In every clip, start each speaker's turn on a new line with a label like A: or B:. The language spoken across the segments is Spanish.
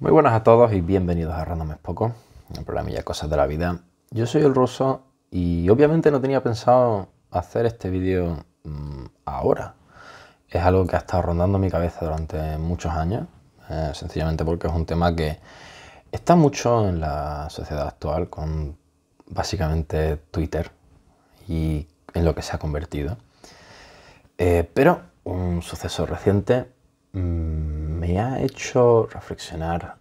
A: Muy buenas a todos y bienvenidos a Random Poco, el programa y Cosas de la Vida. Yo soy el ruso y obviamente no tenía pensado hacer este vídeo mm, ahora. Es algo que ha estado rondando mi cabeza durante muchos años, eh, sencillamente porque es un tema que está mucho en la sociedad actual con básicamente Twitter y en lo que se ha convertido. Eh, pero un suceso reciente me ha hecho reflexionar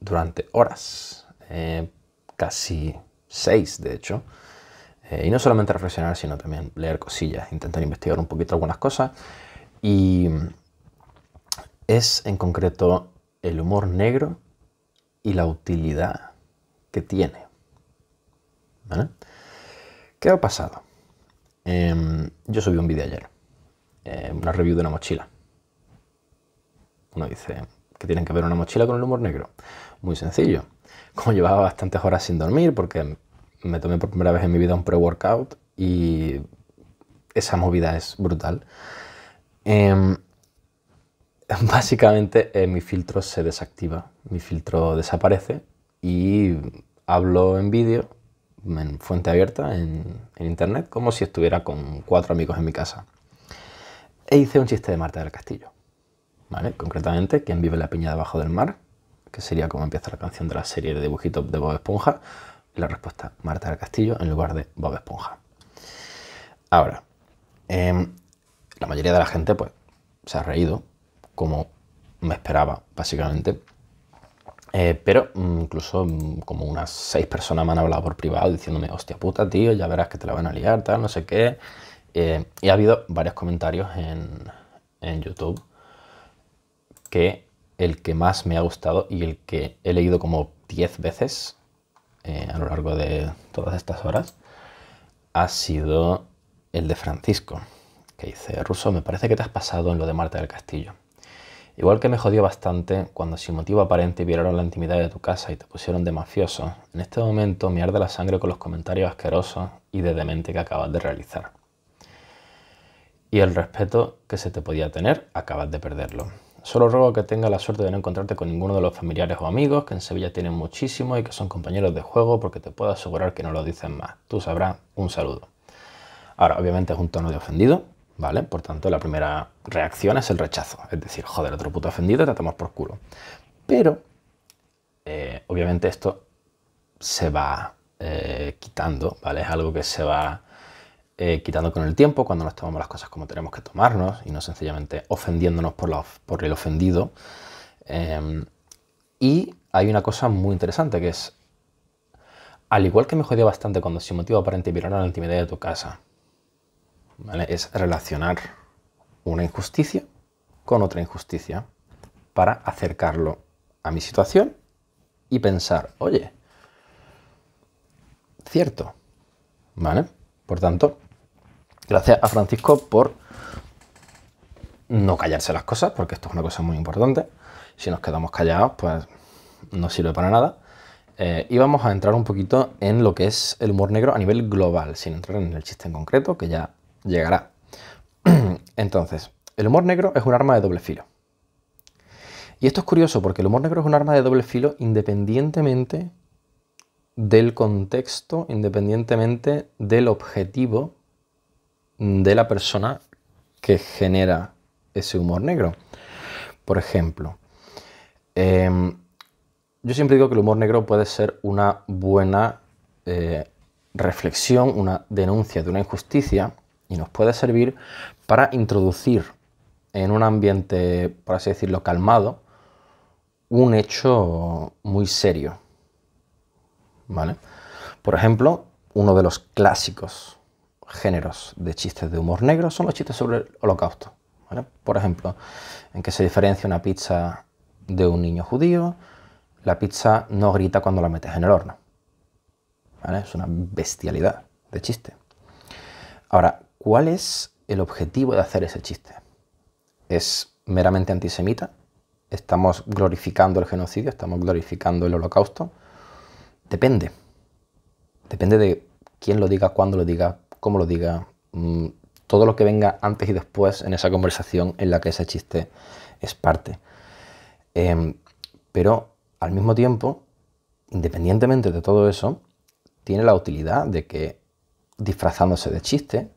A: durante horas, eh, casi seis de hecho. Eh, y no solamente reflexionar, sino también leer cosillas, intentar investigar un poquito algunas cosas. Y es en concreto el humor negro y la utilidad que tiene. ¿Qué ha pasado? Em, yo subí un vídeo ayer, eh, una review de una mochila uno dice, que tienen que ver una mochila con el humor negro? Muy sencillo. Como llevaba bastantes horas sin dormir porque me tomé por primera vez en mi vida un pre-workout y esa movida es brutal. Em, básicamente eh, mi filtro se desactiva, mi filtro desaparece y hablo en vídeo, en fuente abierta, en, en, internet, como si estuviera con cuatro amigos en mi casa. E hice un chiste de Marta del Castillo. Concretamente, ¿Quién vive la piña debajo del mar? Que sería como empieza la canción de la serie de dibujitos de Bob Esponja. la respuesta, Marta del Castillo en lugar de Bob Esponja. Ahora, em, la mayoría de la gente pues se ha reído, como me esperaba, básicamente. Eh, pero mm, incluso mm, como unas seis personas me han hablado por privado diciéndome, hostia puta, tío, ya verás que te la van a liar, tal, no sé qué. Eh, y ha habido varios comentarios en, en YouTube que el que más me ha gustado y el que he leído como 10 veces eh, a lo largo de todas estas horas ha sido el de Francisco, que dice, Ruso, me parece que te has pasado en lo de Marta del Castillo. Igual que me jodió bastante cuando sin motivo aparente vieron la intimidad de tu casa y te pusieron de mafioso, en este momento me arde la sangre con los comentarios asquerosos y de demente que acabas de realizar. Y el respeto que se te podía tener, acabas de perderlo. Solo ruego que tenga la suerte de no encontrarte con ninguno de los familiares o amigos, que en Sevilla tienen muchísimo y que son compañeros de juego, porque te puedo asegurar que no lo dicen más. Tú sabrás, un saludo. Ahora, obviamente es un tono de ofendido, ¿vale? Por tanto, la primera reacción es el rechazo. Es decir, joder, otro puto ofendido, te tratamos por culo. Pero, eh, obviamente esto se va eh, quitando, ¿vale? Es algo que se va eh, quitando con el tiempo cuando nos tomamos las cosas como tenemos que tomarnos y no sencillamente ofendiéndonos por, el ofendido. Em, y hay una cosa muy interesante que es, al igual que me jodía bastante cuando sin motivo aparente a la intimidad de tu casa, es relacionar una injusticia con otra injusticia para acercarlo a mi situación y pensar, oye, cierto, ¿vale? Por tanto, Gracias a Francisco por no callarse las cosas, porque esto es una cosa muy importante. Si nos quedamos callados, pues no sirve para nada. Eh, y vamos a entrar un poquito en lo que es el humor negro a nivel global, sin entrar en el chiste en concreto, que ya llegará. Entonces, el humor negro es un arma de doble filo. Y esto es curioso porque el humor negro es un arma de doble filo independientemente del contexto, independientemente del objetivo de la persona que genera ese humor negro. Por ejemplo, em, yo siempre digo que el humor negro puede ser una buena eh, reflexión, una denuncia de una injusticia y nos puede servir para introducir en un ambiente, por así decirlo, calmado, un hecho muy serio. ¿Vale? Por ejemplo, uno de los clásicos géneros de chistes de humor negro son los chistes sobre el holocausto. Por ejemplo, en que se diferencia una pizza de un niño judío, la pizza no grita cuando la metes en el horno. Es una bestialidad de chiste. Ahora, ¿cuál es el objetivo de hacer ese chiste? ¿Es meramente antisemita? ¿Estamos glorificando el genocidio? ¿Estamos glorificando el holocausto? Depende. Depende de quién lo diga, cuándo lo diga, como lo diga, mm, todo lo que venga antes y después en esa conversación en la que ese chiste es parte. Em, pero al mismo tiempo, independientemente de todo eso, tiene la utilidad de que disfrazándose de chiste,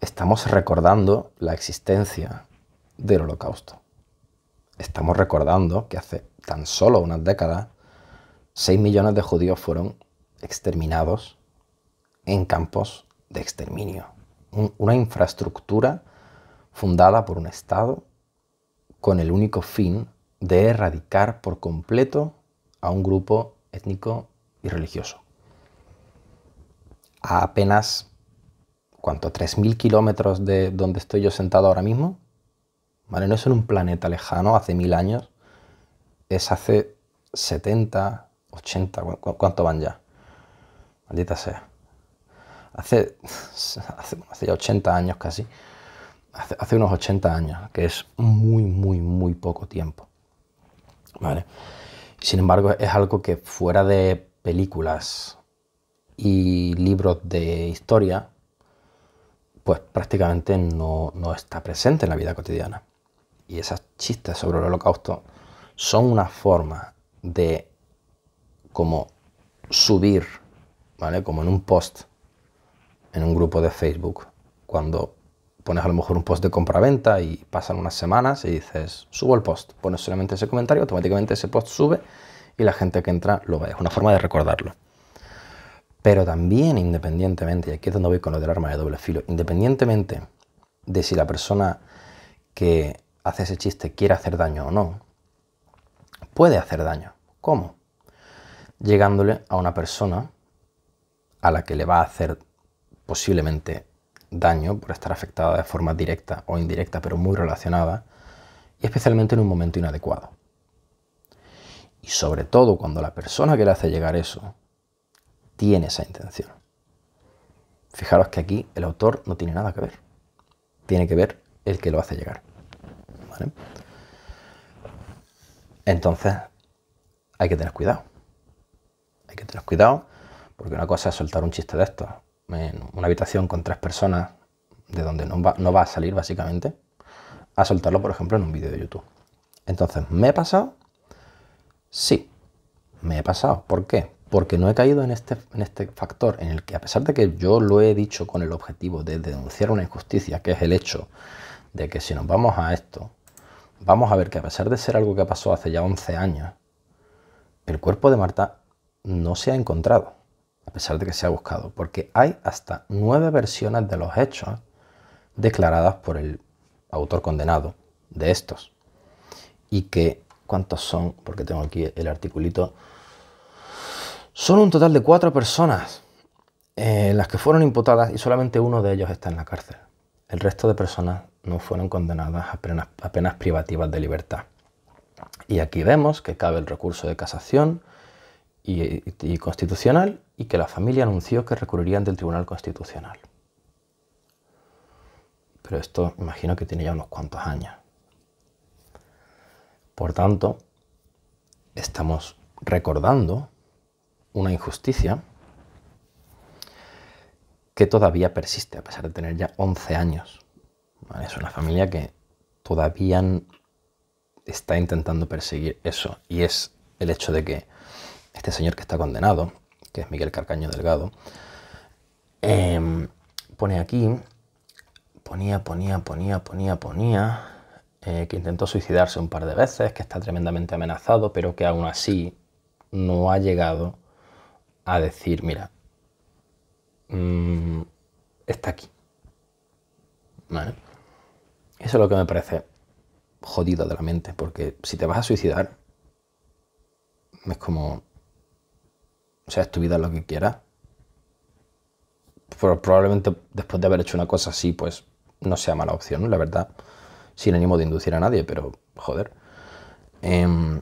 A: estamos recordando la existencia del holocausto. Estamos recordando que hace tan solo unas décadas, 6 millones de judíos fueron exterminados en campos de exterminio, una infraestructura fundada por un Estado con el único fin de erradicar por completo a un grupo étnico y religioso. A apenas, ¿cuánto? 3.000 kilómetros de donde estoy yo sentado ahora mismo. ¿Vale? No es en un planeta lejano, hace mil años. Es hace 70, 80, ¿cuánto van ya? Maldita sea. hace, hace, ya 80 años casi, hace, unos 80 años, que es muy, muy, muy poco tiempo. Sin embargo, es algo que fuera de películas y libros de historia, pues prácticamente no, no está presente en la vida cotidiana. Y esas chistes sobre el holocausto son una forma de como subir, ¿vale? Como en un post en un grupo de Facebook. Cuando pones a lo mejor un post de compra-venta y pasan unas semanas y dices, subo el post, pones solamente ese comentario, automáticamente ese post sube y la gente que entra lo ve. Es una forma de recordarlo. Pero también independientemente, y aquí es donde voy con lo del arma de doble filo, independientemente de si la persona que hace ese chiste quiere hacer daño o no, puede hacer daño. ¿Cómo? Llegándole a una persona a la que le va a hacer posiblemente daño por estar afectada de forma directa o indirecta, pero muy relacionada, y especialmente en un momento inadecuado. Y sobre todo cuando la persona que le hace llegar eso tiene esa intención. Fijaros que aquí el autor no tiene nada que ver. Tiene que ver el que lo hace llegar. Entonces, hay que tener cuidado. Hay que tener cuidado porque una cosa es soltar un chiste de esto en una habitación con tres personas de donde no va, no va a salir básicamente, a soltarlo, por ejemplo, en un vídeo de YouTube. Entonces, ¿me he pasado? Sí, me he pasado. ¿Por qué? Porque no he caído en este, en este factor en el que, a pesar de que yo lo he dicho con el objetivo de denunciar una injusticia, que es el hecho de que si nos vamos a esto, vamos a ver que a pesar de ser algo que pasó hace ya 11 años, el cuerpo de Marta no se ha encontrado a pesar de que se ha buscado, porque hay hasta nueve versiones de los hechos declaradas por el autor condenado de estos. Y que, ¿cuántos son? Porque tengo aquí el articulito. Son un total de cuatro personas eh, las que fueron imputadas y solamente uno de ellos está en la cárcel. El resto de personas no fueron condenadas a penas, privativas de libertad. Y aquí vemos que cabe el recurso de casación y constitucional y que la familia anunció que ante el Tribunal Constitucional. Pero esto imagino que tiene ya unos cuantos años. Por tanto, estamos recordando una injusticia que todavía persiste, a pesar de tener ya 11 años. Es una familia que todavía está intentando perseguir eso. Y es el hecho de que este señor que está condenado que es Miguel Carcaño Delgado, em, pone aquí, ponía, ponía, ponía, ponía, ponía, eh, que intentó suicidarse un par de veces, que está tremendamente amenazado, pero que aún así no ha llegado a decir, mira, mm, está aquí. Eso es lo que me parece jodido de la mente, porque si te vas a suicidar, es como, o sea, es tu vida lo que quieras. Pero probablemente después de haber hecho una cosa así, pues no sea mala opción, la verdad. Sin ánimo de inducir a nadie, pero joder. Em,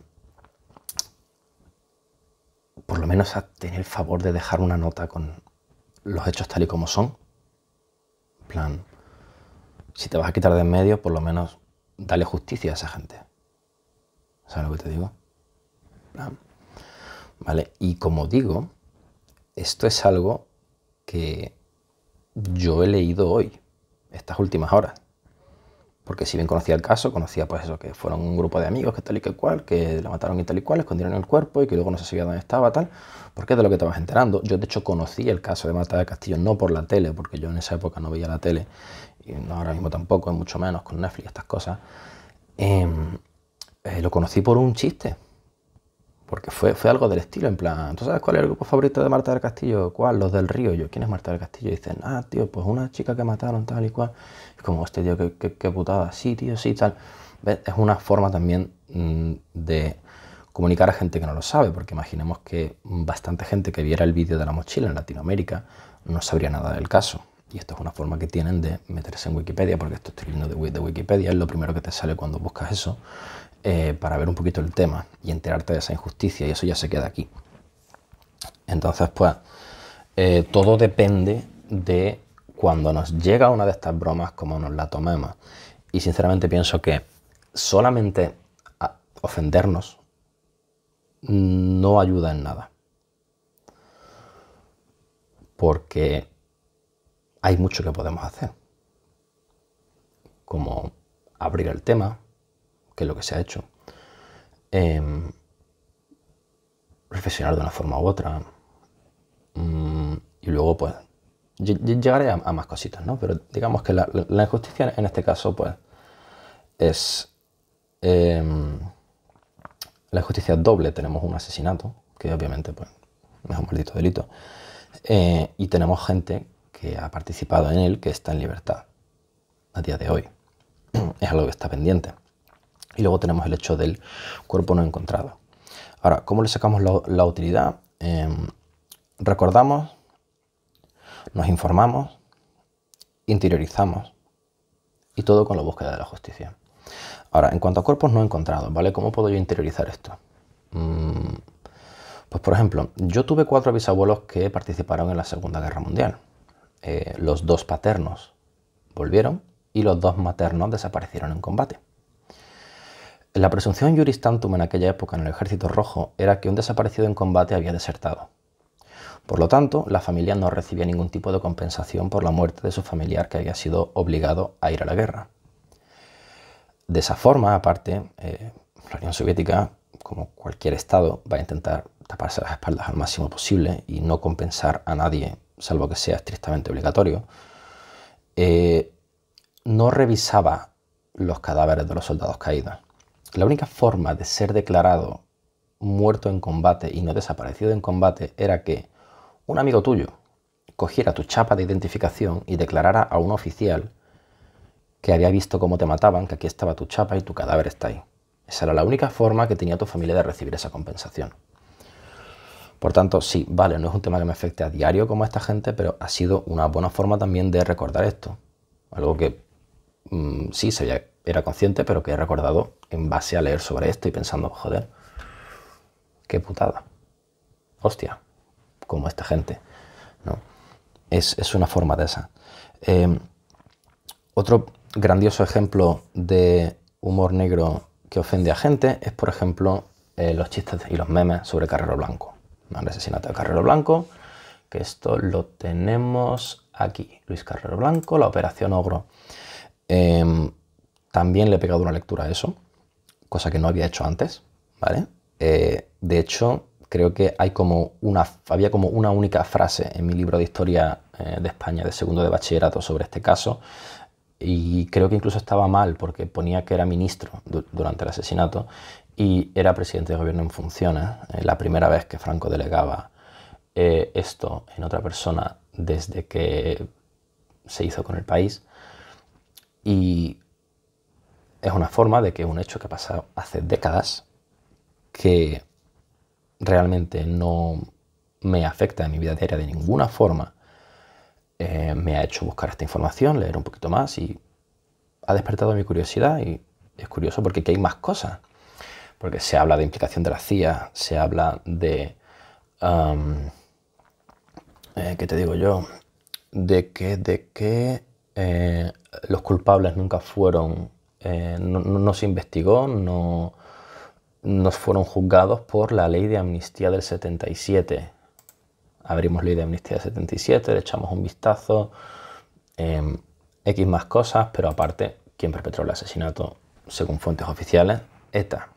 A: por lo menos a tener el favor de dejar una nota con los hechos tal y como son. En plan, si te vas a quitar de en medio, por lo menos dale justicia a esa gente. ¿Sabes lo que te digo? plan, y como digo, esto es algo que yo he leído hoy, estas últimas horas. Porque si bien conocía el caso, conocía pues eso, que fueron un grupo de amigos que tal y que cual, que la mataron y tal y cual, escondieron el cuerpo y que luego no se sabía dónde estaba, tal, porque es de lo que te vas enterando. Yo de hecho conocí el caso de Mata de Castillo, no por la tele, porque yo en esa época no veía la tele, y ahora mismo tampoco, mucho menos con Netflix, estas cosas. Em, eh, lo conocí por un chiste, porque fue, fue algo del estilo, en plan, ¿tú sabes cuál es el grupo favorito de Marta del Castillo? ¿Cuál? Los del Río. Yo, ¿quién es Marta del Castillo? Y dicen, ah, tío, pues una chica que mataron tal y cual. Y como, este tío, qué, putada. Sí, tío, sí, tal. Es una forma también mm, de comunicar a gente que no lo sabe, porque imaginemos que bastante gente que viera el vídeo de la mochila en Latinoamérica no sabría nada del caso. Y esto es una forma que tienen de meterse en Wikipedia, porque esto estoy leyendo de Wikipedia, es lo primero que te sale cuando buscas eso. Eh, para ver un poquito el tema y enterarte de esa injusticia y eso ya se queda aquí. Entonces, pues, eh, todo depende de cuando nos llega una de estas bromas, cómo nos la tomemos. Y sinceramente pienso que solamente ofendernos no ayuda en nada. Porque hay mucho que podemos hacer. Como abrir el tema, que es lo que se ha hecho. Em, reflexionar de una forma u otra. Mm, y luego, pues, llegaré a, más cositas, ¿no? Pero digamos que la, injusticia en este caso, pues, es... Em, la injusticia doble. Tenemos un asesinato, que obviamente, pues, es un maldito delito. Eh, y tenemos gente que ha participado en él, que está en libertad a día de hoy. Es algo que está pendiente. Y luego tenemos el hecho del cuerpo no encontrado. Ahora, ¿cómo le sacamos la, utilidad? Em, recordamos, nos informamos, interiorizamos y todo con la búsqueda de la justicia. Ahora, en cuanto a cuerpos no encontrados, ¿vale? ¿Cómo puedo yo interiorizar esto? Mm, pues por ejemplo, yo tuve cuatro bisabuelos que participaron en la Segunda Guerra Mundial. Eh, los dos paternos volvieron y los dos maternos desaparecieron en combate. La presunción juris en aquella época en el ejército rojo era que un desaparecido en combate había desertado. Por lo tanto, la familia no recibía ningún tipo de compensación por la muerte de su familiar que había sido obligado a ir a la guerra. De esa forma, aparte, eh, la Unión Soviética, como cualquier Estado, va a intentar taparse las espaldas al máximo posible y no compensar a nadie, salvo que sea estrictamente obligatorio, eh, no revisaba los cadáveres de los soldados caídos. La única forma de ser declarado muerto en combate y no desaparecido en combate era que un amigo tuyo cogiera tu chapa de identificación y declarara a un oficial que había visto cómo te mataban, que aquí estaba tu chapa y tu cadáver está ahí. Esa era la única forma que tenía tu familia de recibir esa compensación. Por tanto, sí, vale, no es un tema que me afecte a diario como a esta gente, pero ha sido una buena forma también de recordar esto. Algo que mm, sí era consciente, pero que he recordado en base a leer sobre esto y pensando, joder, qué putada. Hostia, como esta gente. ¿no? Es, una forma de esa. Em, otro grandioso ejemplo de humor negro que ofende a gente es, por ejemplo, eh, los chistes y los memes sobre Carrero Blanco. El asesinato de Carrero Blanco, que esto lo tenemos aquí. Luis Carrero Blanco, la Operación Ogro. Em, también le he pegado una lectura a eso cosa que no había hecho antes, ¿vale? Eh, de hecho, creo que hay como una, había como una única frase en mi libro de historia eh, de España de segundo de bachillerato sobre este caso y creo que incluso estaba mal porque ponía que era ministro durante el asesinato y era presidente de gobierno en funciones, eh, la primera vez que Franco delegaba esto en otra persona desde que se hizo con el país. Y es una forma de que un hecho que ha pasado hace décadas, que realmente no me afecta en mi vida diaria de ninguna forma, eh, me ha hecho buscar esta información, leer un poquito más y ha despertado mi curiosidad y es curioso porque aquí hay más cosas. Porque se habla de implicación de la CIA, se habla de... Eh, ¿Qué te digo yo? De que, de que eh, los culpables nunca fueron eh, no, se investigó, no, nos fueron juzgados por la ley de amnistía del 77. Abrimos ley de amnistía del 77, le echamos un vistazo, em, X más cosas, pero aparte, ¿quién perpetró el asesinato, según fuentes oficiales, ETA.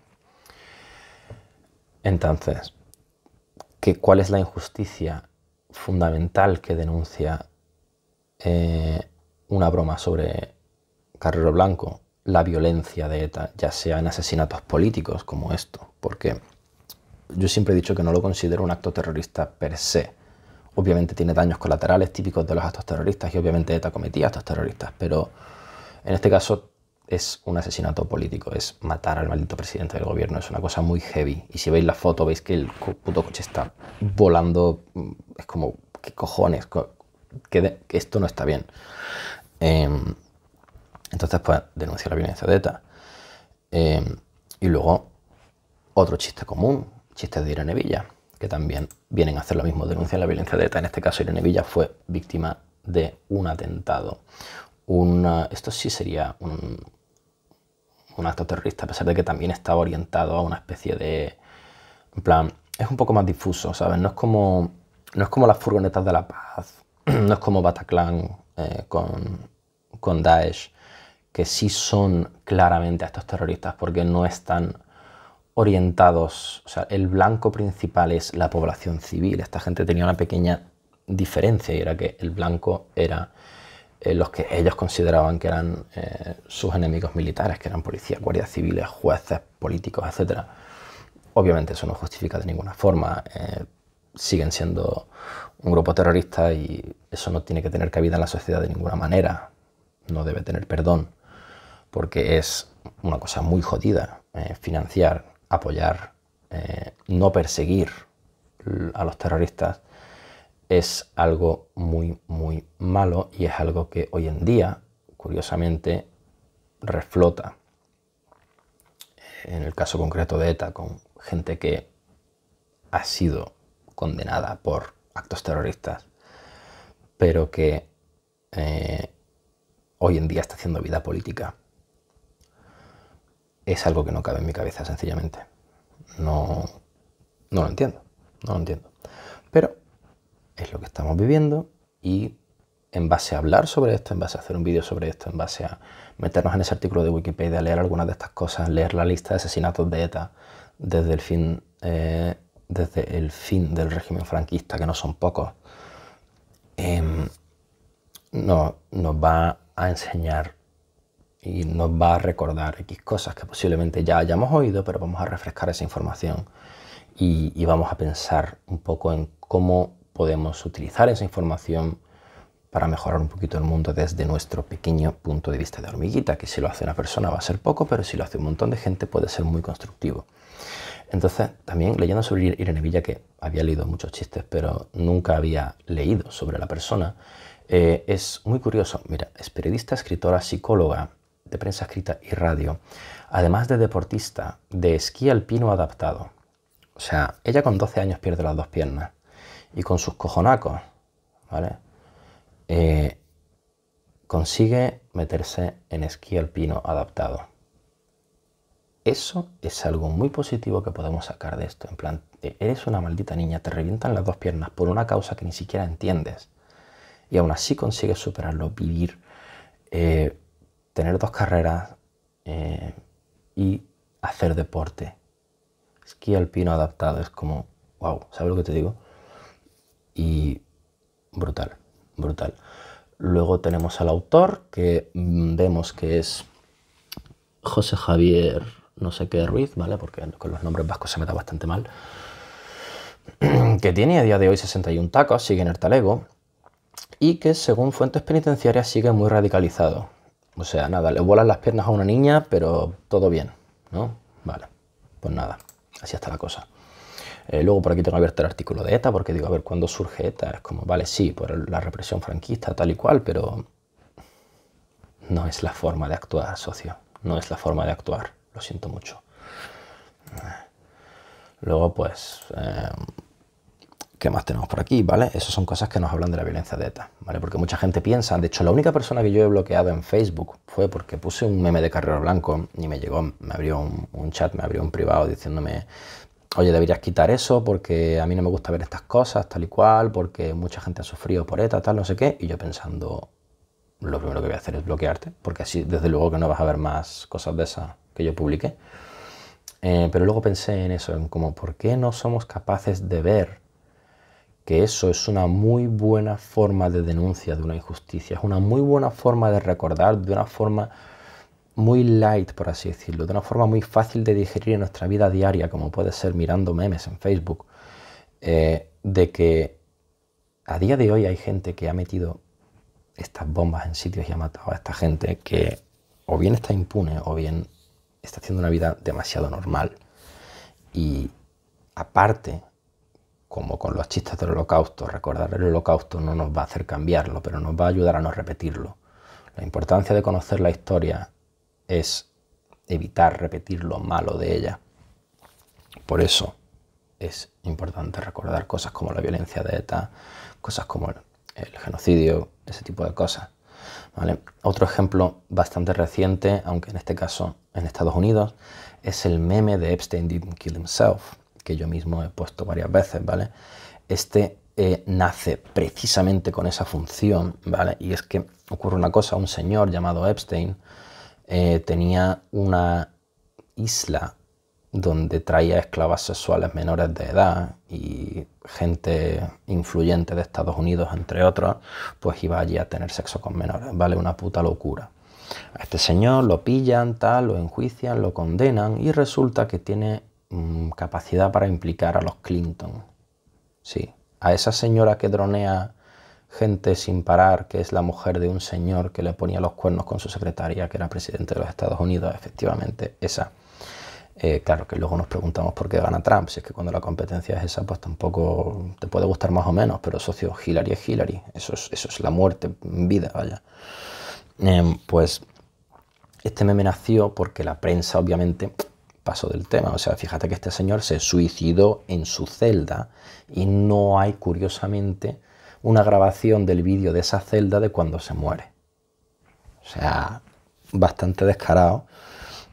A: Entonces, ¿qué, ¿cuál es la injusticia fundamental que denuncia eh, una broma sobre Carrero Blanco? la violencia de ETA, ya sea en asesinatos políticos como esto, porque yo siempre he dicho que no lo considero un acto terrorista per se. Obviamente tiene daños colaterales típicos de los actos terroristas y obviamente ETA cometía actos terroristas, pero en este caso es un asesinato político, es matar al maldito presidente del gobierno, es una cosa muy heavy. Y si veis la foto veis que el puto coche está volando, es como, ¿qué cojones? Que, esto no está bien. Em, entonces, pues denuncia la violencia de ETA. Em, y luego, otro chiste común, chistes de Irene Villa, que también vienen a hacer lo mismo, denuncia la violencia de ETA. En este caso, Irene Villa fue víctima de un atentado. esto sí sería un, acto terrorista, a pesar de que también estaba orientado a una especie de... En plan, es un poco más difuso, ¿sabes? No es como, no es como las furgonetas de la paz, no es como Bataclan eh, con, con Daesh, que sí son claramente a estos terroristas porque no están orientados, o sea, el blanco principal es la población civil. Esta gente tenía una pequeña diferencia y era que el blanco era eh, los que ellos consideraban que eran eh, sus enemigos militares, que eran policías, guardias civiles, jueces, políticos, etc. Obviamente eso no justifica de ninguna forma. Eh, siguen siendo un grupo terrorista y eso no tiene que tener cabida en la sociedad de ninguna manera. No debe tener perdón porque es una cosa muy jodida eh, financiar, apoyar, eh, no perseguir a los terroristas es algo muy, muy malo y es algo que hoy en día, curiosamente, reflota. En el caso concreto de ETA, con gente que ha sido condenada por actos terroristas, pero que eh, hoy en día está haciendo vida política es algo que no cabe en mi cabeza, sencillamente. No, no lo entiendo, no lo entiendo. Pero es lo que estamos viviendo y en base a hablar sobre esto, en base a hacer un vídeo sobre esto, en base a meternos en ese artículo de Wikipedia, leer algunas de estas cosas, leer la lista de asesinatos de ETA desde el fin, eh, desde el fin del régimen franquista, que no son pocos, em, no, nos va a enseñar y nos va a recordar X cosas que posiblemente ya hayamos oído, pero vamos a refrescar esa información y, vamos a pensar un poco en cómo podemos utilizar esa información para mejorar un poquito el mundo desde nuestro pequeño punto de vista de hormiguita, que si lo hace una persona va a ser poco, pero si lo hace un montón de gente puede ser muy constructivo. Entonces, también leyendo sobre Irene Villa, que había leído muchos chistes, pero nunca había leído sobre la persona, eh, es muy curioso. Mira, es periodista, escritora, psicóloga, de prensa escrita y radio, además de deportista de esquí alpino adaptado. O sea, ella con 12 años pierde las dos piernas y con sus cojonacos, ¿vale? Eh, consigue meterse en esquí alpino adaptado. Eso es algo muy positivo que podemos sacar de esto. En plan, eres una maldita niña, te revientan las dos piernas por una causa que ni siquiera entiendes. Y aún así consigues superarlo, vivir, eh, tener dos carreras eh, y hacer deporte. Esquí alpino adaptado es como, wow, ¿sabes lo que te digo? Y brutal, brutal. Luego tenemos al autor, que mm, vemos que es José Javier, no sé qué Ruiz, ¿vale? Porque con los nombres vascos se me da bastante mal. que tiene a día de hoy 61 tacos, sigue en el talego. Y que según fuentes penitenciarias sigue muy radicalizado. O sea, nada, le vuelan las piernas a una niña, pero todo bien, ¿no? Vale, pues nada, así está la cosa. Eh, luego por aquí tengo abierto el artículo de ETA, porque digo, a ver, ¿cuándo surge ETA? Es como, vale, sí, por la represión franquista, tal y cual, pero no es la forma de actuar, socio. No es la forma de actuar, lo siento mucho. Luego, pues... Eh, ¿Qué más tenemos por aquí? ¿Vale? Esas son cosas que nos hablan de la violencia de ETA, ¿vale? Porque mucha gente piensa, de hecho, la única persona que yo he bloqueado en Facebook fue porque puse un meme de Carrero Blanco y me llegó, me abrió un, chat, me abrió un privado diciéndome, oye, deberías quitar eso porque a mí no me gusta ver estas cosas, tal y cual, porque mucha gente ha sufrido por ETA, tal, no sé qué, y yo pensando, lo primero que voy a hacer es bloquearte, porque así desde luego que no vas a ver más cosas de esas que yo publiqué. Eh, pero luego pensé en eso, en como, ¿por qué no somos capaces de ver que eso es una muy buena forma de denuncia de una injusticia, es una muy buena forma de recordar, de una forma muy light, por así decirlo, de una forma muy fácil de digerir en nuestra vida diaria, como puede ser mirando memes en Facebook, eh, de que a día de hoy hay gente que ha metido estas bombas en sitios y ha matado a esta gente que o bien está impune o bien está haciendo una vida demasiado normal. Y aparte como con los chistes del holocausto. Recordar el holocausto no nos va a hacer cambiarlo, pero nos va a ayudar a no repetirlo. La importancia de conocer la historia es evitar repetir lo malo de ella. Por eso es importante recordar cosas como la violencia de ETA, cosas como el, genocidio, ese tipo de cosas. Otro ejemplo bastante reciente, aunque en este caso en Estados Unidos, es el meme de Epstein Didn't Kill Himself, que yo mismo he puesto varias veces, ¿vale? Este eh, nace precisamente con esa función, ¿vale? Y es que ocurre una cosa, un señor llamado Epstein eh, tenía una isla donde traía esclavas sexuales menores de edad y gente influyente de Estados Unidos, entre otros, pues iba allí a tener sexo con menores, ¿vale? Una puta locura. A este señor lo pillan, tal, lo enjuician, lo condenan y resulta que tiene Mm, capacidad para implicar a los Clinton. Sí, a esa señora que dronea gente sin parar, que es la mujer de un señor que le ponía los cuernos con su secretaria, que era presidente de los Estados Unidos, efectivamente, esa. Eh, claro que luego nos preguntamos por qué gana Trump, si es que cuando la competencia es esa, pues tampoco te puede gustar más o menos, pero socio, Hillary es Hillary, eso es, eso es la muerte vida, vaya. Em, pues este meme nació porque la prensa, obviamente, paso del tema. O sea, fíjate que este señor se suicidó en su celda y no hay, curiosamente, una grabación del vídeo de esa celda de cuando se muere. O sea, bastante descarado.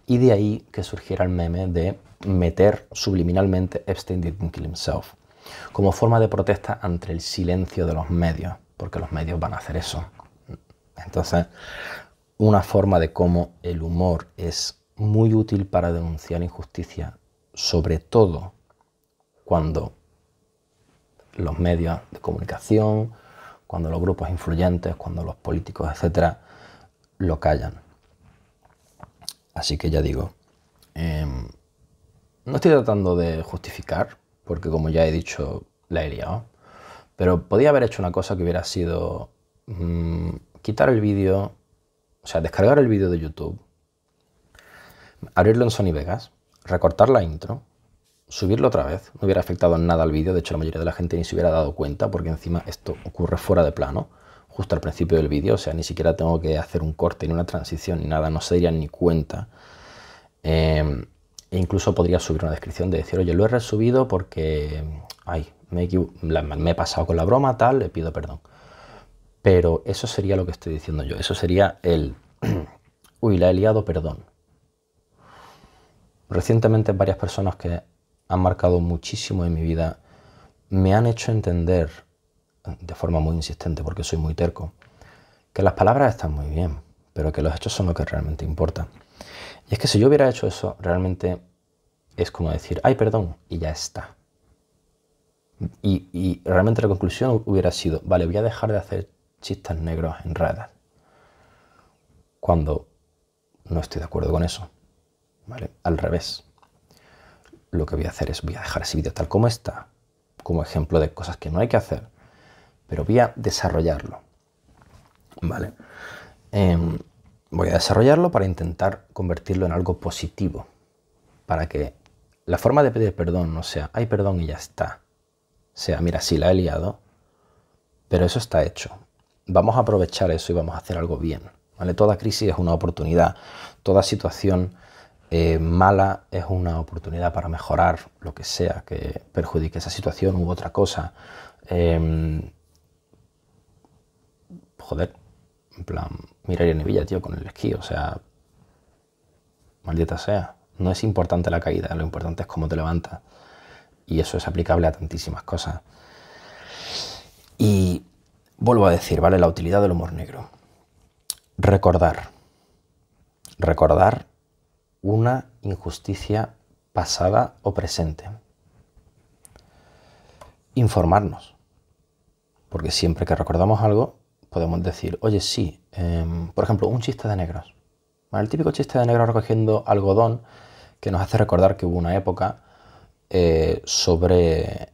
A: Y de ahí que surgiera el meme de meter subliminalmente Epstein didn't kill himself, como forma de protesta ante el silencio de los medios, porque los medios van a hacer eso. Entonces, una forma de cómo el humor es muy útil para denunciar injusticia, sobre todo cuando los medios de comunicación, cuando los grupos influyentes, cuando los políticos, etcétera, lo callan. Así que ya digo, em, no estoy tratando de justificar, porque como ya he dicho, la he liado. Pero podía haber hecho una cosa que hubiera sido mm, quitar el vídeo, o sea, descargar el vídeo de YouTube, abrirlo en Sony Vegas, recortar la intro, subirlo otra vez. No hubiera afectado en nada al vídeo, de hecho la mayoría de la gente ni se hubiera dado cuenta porque encima esto ocurre fuera de plano, justo al principio del vídeo, o sea, ni siquiera tengo que hacer un corte ni una transición ni nada, no se darían ni cuenta. Em, e incluso podría subir una descripción de decir, oye, lo he resubido porque, me, me he pasado con la broma, tal, le pido perdón. Pero eso sería lo que estoy diciendo yo, eso sería el, uy, la he liado, perdón. Recientemente varias personas que han marcado muchísimo en mi vida me han hecho entender, de forma muy insistente porque soy muy terco, que las palabras están muy bien, pero que los hechos son lo que realmente importa. Y es que si yo hubiera hecho eso, realmente es como decir, ay, perdón, y ya está. Y, realmente la conclusión hubiera sido, vale, voy a dejar de hacer chistes negros en redes. Cuando no estoy de acuerdo con eso. ¿vale? Al revés. Lo que voy a hacer es, voy a dejar ese vídeo tal como está, como ejemplo de cosas que no hay que hacer, pero voy a desarrollarlo, ¿vale? Em, voy a desarrollarlo para intentar convertirlo en algo positivo, para que la forma de pedir perdón no sea, hay perdón y ya está. sea, mira, sí la he liado, pero eso está hecho. Vamos a aprovechar eso y vamos a hacer algo bien. ¿vale? Toda crisis es una oportunidad, toda situación eh, mala es una oportunidad para mejorar lo que sea que perjudique esa situación u otra cosa. Em, joder, en plan, mira Nevilla, tío, con el esquí, o sea, maldita sea. No es importante la caída, lo importante es cómo te levantas. Y eso es aplicable a tantísimas cosas. Y vuelvo a decir, ¿vale? La utilidad del humor negro. Recordar. Recordar una injusticia pasada o presente. Informarnos, porque siempre que recordamos algo podemos decir, oye, sí, em, por ejemplo, un chiste de negros. El típico chiste de negros recogiendo algodón que nos hace recordar que hubo una época eh, sobre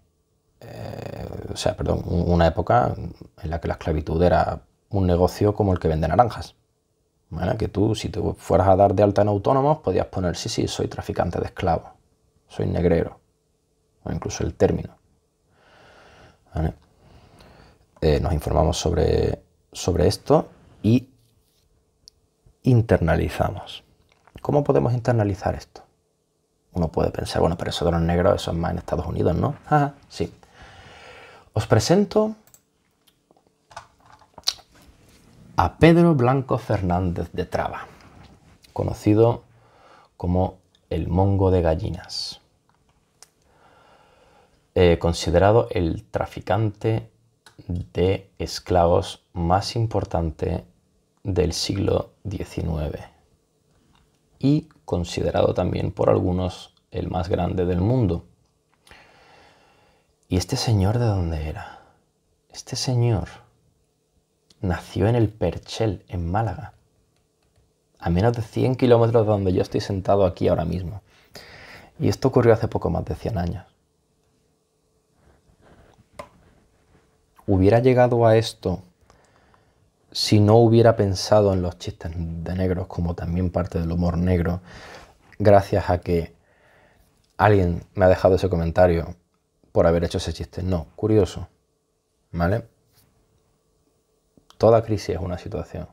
A: eh, o sea, perdón, una época en la que la esclavitud era un negocio como el que vende naranjas. Que tú, si te fueras a dar de alta en autónomos, podías poner, sí, sí, soy traficante de esclavos, soy negrero, o incluso el término. Eh, nos informamos sobre, sobre esto y internalizamos. ¿Cómo podemos internalizar esto? Uno puede pensar, bueno, pero eso de los negros, eso es más en Estados Unidos, ¿no? Ajá, sí. Os presento a Pedro Blanco Fernández de Traba, conocido como el Mongo de Gallinas, eh, considerado el traficante de esclavos más importante del siglo XIX y considerado también por algunos el más grande del mundo. ¿Y este señor de dónde era? Este señor nació en el Perchel, en Málaga, a menos de 100 kilómetros de donde yo estoy sentado aquí ahora mismo. Y esto ocurrió hace poco más de 100 años. Hubiera llegado a esto si no hubiera pensado en los chistes de negros como también parte del humor negro, gracias a que alguien me ha dejado ese comentario por haber hecho ese chiste. No, curioso. ¿Vale? Toda crisis es una situación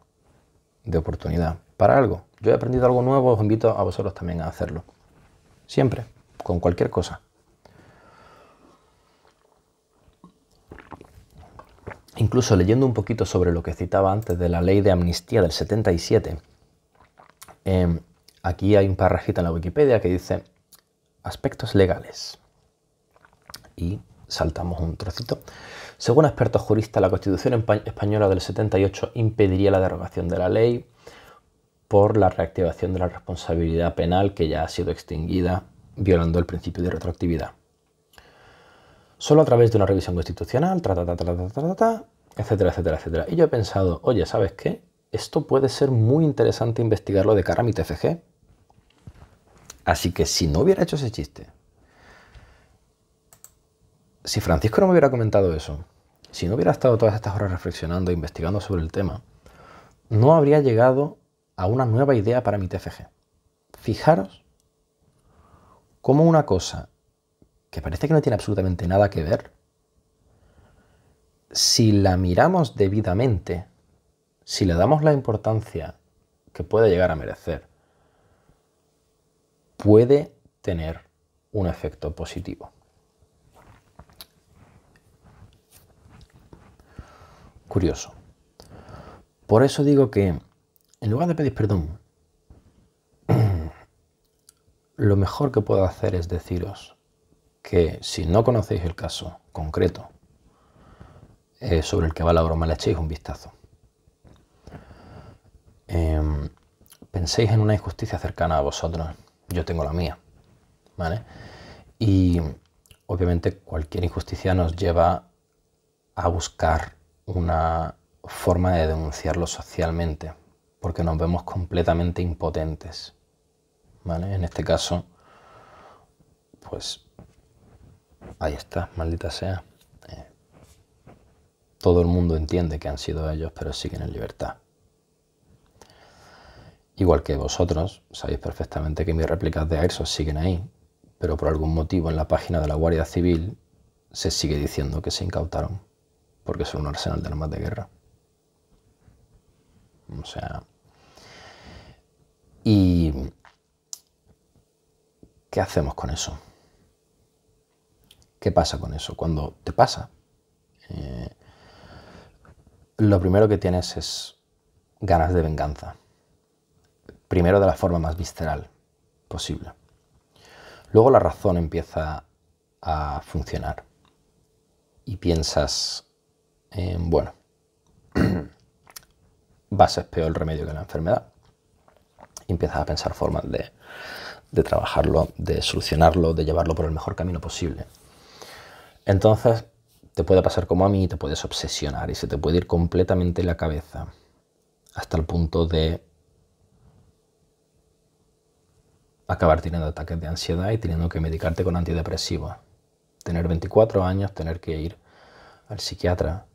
A: de oportunidad para algo. Yo he aprendido algo nuevo, os invito a vosotros también a hacerlo. Siempre, con cualquier cosa. Incluso leyendo un poquito sobre lo que citaba antes de la ley de amnistía del 77, em, aquí hay un parrajito en la Wikipedia que dice aspectos legales. Y saltamos un trocito. Según expertos juristas, la Constitución española del 78 impediría la derogación de la ley por la reactivación de la responsabilidad penal que ya ha sido extinguida, violando el principio de retroactividad. Solo a través de una revisión constitucional, etcétera, etcétera, etcétera. Y yo he pensado, oye, ¿sabes qué? Esto puede ser muy interesante investigarlo de cara a mi TFG. Así que si no hubiera hecho ese chiste, si Francisco no me hubiera comentado eso, si no hubiera estado todas estas horas reflexionando e investigando sobre el tema, no habría llegado a una nueva idea para mi TFG. Fijaros cómo una cosa que parece que no tiene absolutamente nada que ver, si la miramos debidamente, si le damos la importancia que puede llegar a merecer, puede tener un efecto positivo. curioso. Por eso digo que, en lugar de pedir perdón, lo mejor que puedo hacer es deciros que si no conocéis el caso concreto eh, sobre el que va la broma, le echéis un vistazo. Em, penséis en una injusticia cercana a vosotros. Yo tengo la mía. Y obviamente cualquier injusticia nos lleva a buscar una forma de denunciarlo socialmente, porque nos vemos completamente impotentes. En este caso, pues ahí está, maldita sea. Eh, todo el mundo entiende que han sido ellos, pero siguen en libertad. Igual que vosotros, sabéis perfectamente que mis réplicas de Airsoft siguen ahí, pero por algún motivo en la página de la Guardia Civil se sigue diciendo que se incautaron porque son un arsenal de armas de guerra. O sea. ¿Y qué hacemos con eso? ¿Qué pasa con eso? Cuando te pasa, eh, lo primero que tienes es ganas de venganza. Primero de la forma más visceral posible. Luego la razón empieza a funcionar y piensas, Em, bueno, vas a ser peor el remedio que la enfermedad. Y empiezas a pensar formas de, de trabajarlo, de solucionarlo, de llevarlo por el mejor camino posible. Entonces, te puede pasar como a mí, te puedes obsesionar y se te puede ir completamente la cabeza hasta el punto de acabar teniendo ataques de ansiedad y teniendo que medicarte con antidepresivos. Tener 24 años, tener que ir al psiquiatra,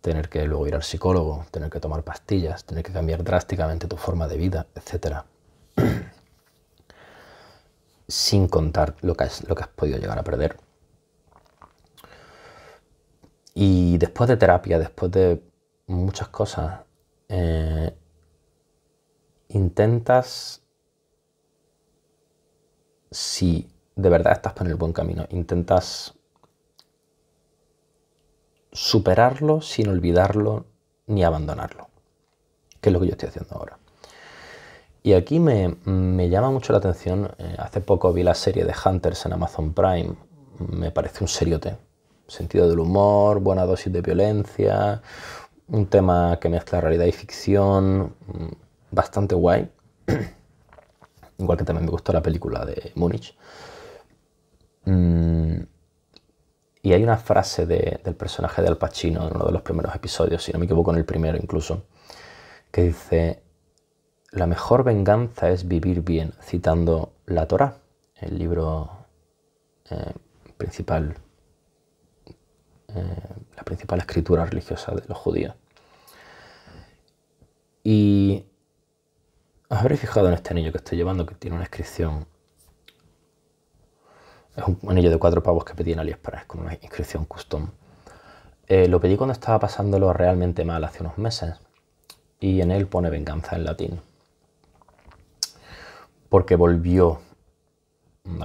A: tener que luego ir al psicólogo, tener que tomar pastillas, tener que cambiar drásticamente tu forma de vida, etc. Sin contar lo que, has, lo que has podido llegar a perder. Y después de terapia, después de muchas cosas, eh, intentas, si de verdad estás por el buen camino, intentas superarlo sin olvidarlo ni abandonarlo, que es lo que yo estoy haciendo ahora. Y aquí me, llama mucho la atención, eh, hace poco vi la serie de Hunters en Amazon Prime, me parece un serio seriote, sentido del humor, buena dosis de violencia, un tema que mezcla realidad y ficción, mm, bastante guay. Igual que también me gustó la película de Múnich. Mm, y hay una frase del personaje de Al Pacino en uno de los primeros episodios, si no me equivoco, en el primero incluso, que dice, la mejor venganza es vivir bien, citando la Torá, el libro eh, principal, eh, la principal escritura religiosa de los judíos. Y os habréis fijado en este anillo que estoy llevando, que tiene una inscripción es un anillo de cuatro pavos que pedí en AliExpress con una inscripción custom. Eh, lo pedí cuando estaba pasándolo realmente mal hace unos meses y en él pone venganza en latín. Porque volvió.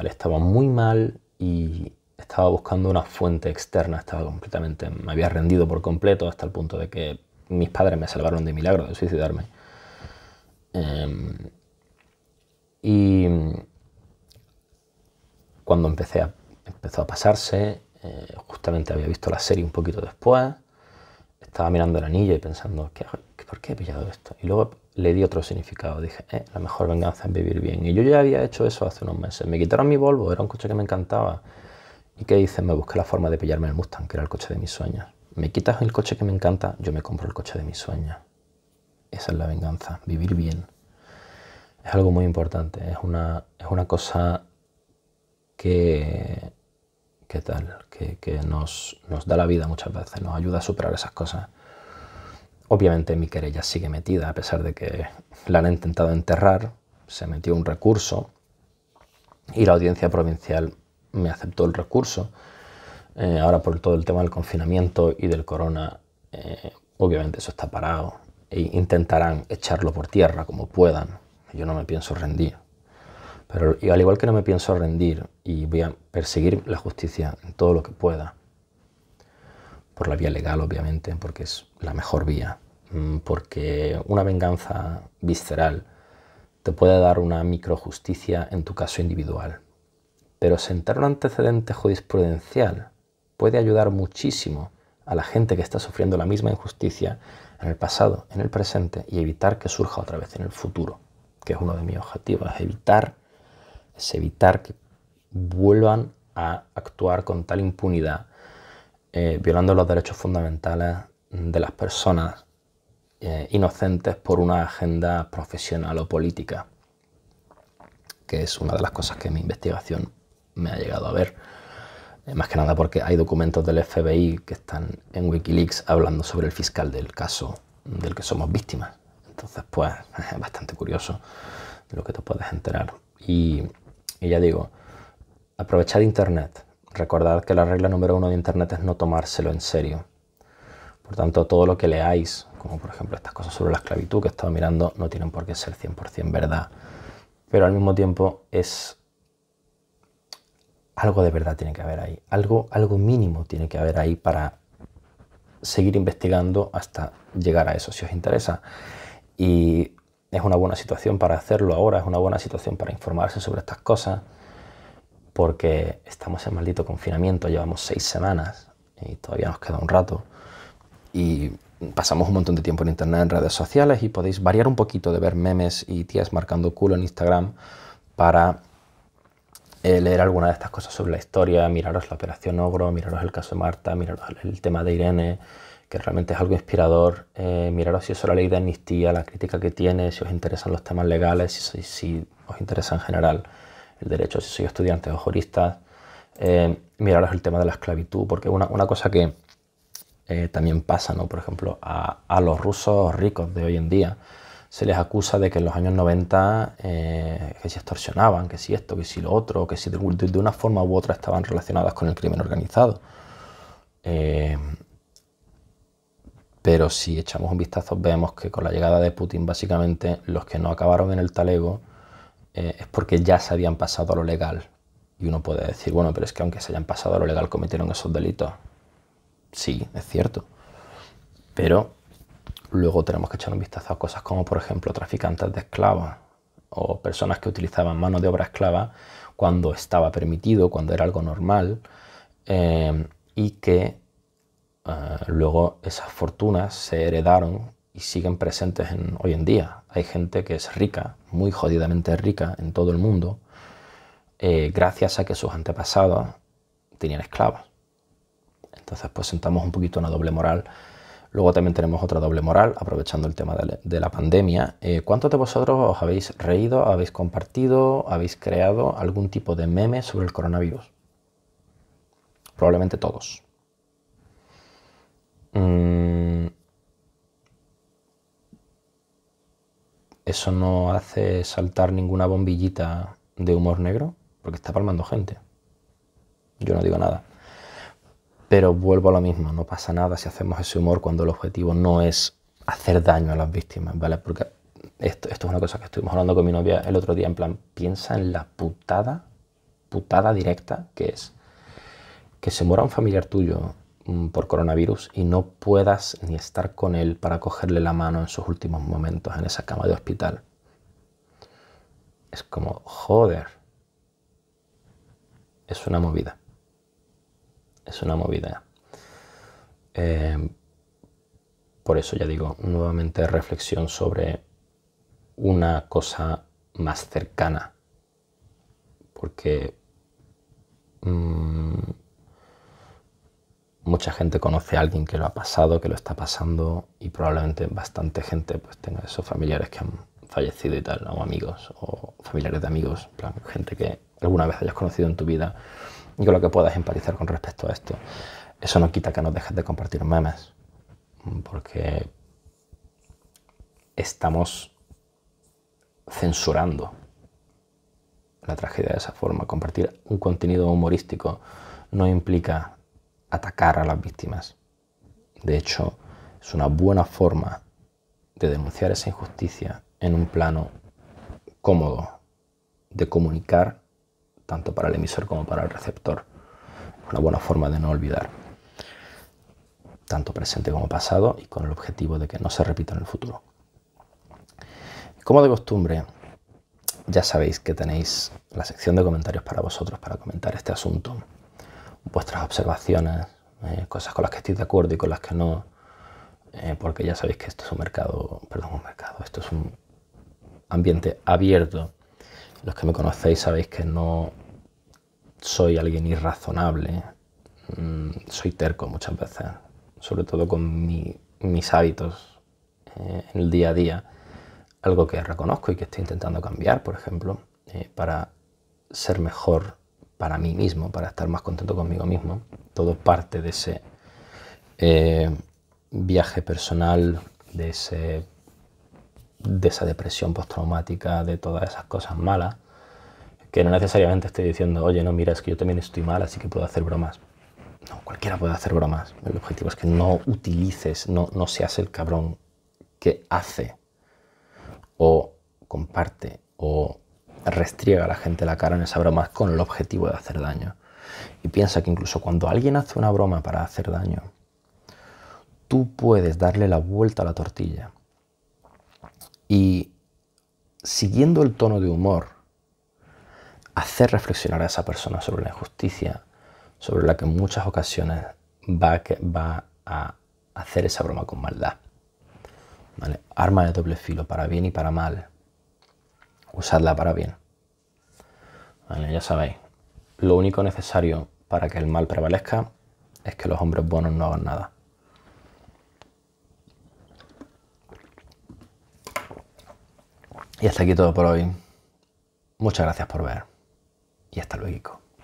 A: estaba muy mal y estaba buscando una fuente externa, estaba completamente, me había rendido por completo hasta el punto de que mis padres me salvaron de milagro de suicidarme. Em, y cuando empecé empezó a pasarse, eh, justamente había visto la serie un poquito después, estaba mirando el anillo y pensando, ¿por qué he pillado esto? Y luego le di otro significado, dije, eh, la mejor venganza es vivir bien. Y yo ya había hecho eso hace unos meses, me quitaron mi Volvo, era un coche que me encantaba. ¿Y qué hice? Me busqué la forma de pillarme el Mustang, que era el coche de mis sueños. Me quitas el coche que me encanta, yo me compro el coche de mis sueños. Esa es la venganza, vivir bien. Es algo muy importante, es una, es una cosa que, tal, que, nos, da la vida muchas veces, nos ayuda a superar esas cosas. Obviamente mi querella sigue metida, a pesar de que la han intentado enterrar, se metió un recurso y la audiencia provincial me aceptó el recurso. Eh, ahora por todo el tema del confinamiento y del corona, eh, obviamente eso está parado e intentarán echarlo por tierra como puedan. Yo no me pienso rendir. Pero al igual que no me pienso rendir y voy a perseguir la justicia en todo lo que pueda, por la vía legal obviamente, porque es la mejor vía, mm, porque una venganza visceral te puede dar una microjusticia en tu caso individual. Pero sentar un antecedente jurisprudencial puede ayudar muchísimo a la gente que está sufriendo la misma injusticia en el pasado, en el presente y evitar que surja otra vez en el futuro, que es uno de mis objetivos, evitar es evitar que vuelvan a actuar con tal impunidad, eh, violando los derechos fundamentales de las personas eh, inocentes por una agenda profesional o política, que es una de las cosas que mi investigación me ha llegado a ver. Eh, más que nada porque hay documentos del FBI que están en Wikileaks hablando sobre el fiscal del caso del que somos víctimas. Entonces, pues, es bastante curioso lo que te puedes enterar. Y y ya digo, aprovechar Internet. Recordad que la regla número uno de Internet es no tomárselo en serio. Por tanto, todo lo que leáis, como por ejemplo estas cosas sobre la esclavitud que estaba mirando, no tienen por qué ser 100% verdad. Pero al mismo tiempo es... Algo de verdad tiene que haber ahí. Algo, algo mínimo tiene que haber ahí para seguir investigando hasta llegar a eso, si os interesa. Y es una buena situación para hacerlo ahora, es una buena situación para informarse sobre estas cosas, porque estamos en maldito confinamiento, llevamos seis semanas y todavía nos queda un rato. Y pasamos un montón de tiempo en internet, en redes sociales y podéis variar un poquito de ver memes y tías marcando culo en Instagram para eh, leer alguna de estas cosas sobre la historia, miraros la operación Ogro, miraros el caso de Marta, miraros el tema de Irene, que realmente es algo inspirador. Eh, miraros si es la ley de amnistía, la crítica que tiene, si os interesan los temas legales, si, si os interesa en general el derecho, si sois estudiantes o juristas. Eh, miraros el tema de la esclavitud, porque una, una cosa que eh, también pasa, ¿no? por ejemplo, a, a, los rusos ricos de hoy en día se les acusa de que en los años 90 que se extorsionaban, que si esto, que si lo otro, que si de, una forma u otra estaban relacionadas con el crimen organizado pero si echamos un vistazo vemos que con la llegada de Putin básicamente los que no acabaron en el talego eh, es porque ya se habían pasado a lo legal. Y uno puede decir, bueno, pero es que aunque se hayan pasado a lo legal cometieron esos delitos. Sí, es cierto. Pero luego tenemos que echar un vistazo a cosas como, por ejemplo, traficantes de esclavos o personas que utilizaban mano de obra esclava cuando estaba permitido, cuando era algo normal, eh, y que Ah, luego esas fortunas se heredaron y siguen presentes en, hoy en día. Hay gente que es rica, muy jodidamente rica en todo el mundo, eh, gracias a que sus antepasados tenían esclavos. Entonces, pues sentamos un poquito una doble moral. Luego también tenemos otra doble moral, aprovechando el tema de la pandemia. Eh, ¿Cuántos de vosotros os habéis reído, habéis compartido, habéis creado algún tipo de meme sobre el coronavirus? Probablemente todos. Mm, eso no hace saltar ninguna bombillita de humor negro, porque está palmando gente. Yo no digo nada. Pero vuelvo a lo mismo, no pasa nada si hacemos ese humor cuando el objetivo no es hacer daño a las víctimas, ¿vale? Porque esto, es una cosa que estuvimos hablando con mi novia el otro día, en plan, piensa en la putada, putada directa que es que se muera un familiar tuyo Mm, por coronavirus y no puedas ni estar con él para cogerle la mano en sus últimos momentos en esa cama de hospital. Es como, joder. Es una movida. Es una movida. Em, por eso ya digo, nuevamente reflexión sobre una cosa más cercana. Porque... Mm, mucha gente conoce a alguien que lo ha pasado, que lo está pasando y probablemente bastante gente pues tenga esos familiares que han fallecido y tal, o amigos, o familiares de amigos, plan, gente que alguna vez hayas conocido en tu vida y con lo que puedas empatizar con respecto a esto. Eso no quita que nos dejes de compartir memes, porque estamos censurando la tragedia de esa forma. Compartir un contenido humorístico no implica atacar a las víctimas. De hecho, es una buena forma de denunciar esa injusticia en un plano cómodo, de comunicar tanto para el emisor como para el receptor. Una buena forma de no olvidar, tanto presente como pasado, y con el objetivo de que no se repita en el futuro. Como de costumbre, ya sabéis que tenéis la sección de comentarios para vosotros para comentar este asunto vuestras observaciones, eh, cosas con las que estéis de acuerdo y con las que no, eh, porque ya sabéis que esto es un mercado, perdón, un mercado, esto es un ambiente abierto. Los que me conocéis sabéis que no soy alguien irrazonable, mm, soy terco muchas veces, sobre todo con mis hábitos eh, en el día a día, algo que reconozco y que estoy intentando cambiar, por ejemplo, para ser mejor para mí mismo, para estar más contento conmigo mismo. Todo parte de ese eh, viaje personal, de, ese, de esa depresión postraumática, de todas esas cosas malas, que no necesariamente estoy diciendo, oye, no, mira, es que yo también estoy mal, así que puedo hacer bromas. No, cualquiera puede hacer bromas. El objetivo es que no utilices, no, no seas el cabrón que hace o comparte o restriega a la gente la cara en esa broma con el objetivo de hacer daño. Y piensa que incluso cuando alguien hace una broma para hacer daño, tú puedes darle la vuelta a la tortilla. Y siguiendo el tono de humor, hacer reflexionar a esa persona sobre la injusticia, sobre la que en muchas ocasiones va a, va a hacer esa broma con maldad. Arma de doble filo, para bien y para mal usadla para bien. ya sabéis, lo único necesario para que el mal prevalezca es que los hombres buenos no hagan nada. Y hasta aquí todo por hoy. Muchas gracias por ver y hasta luego.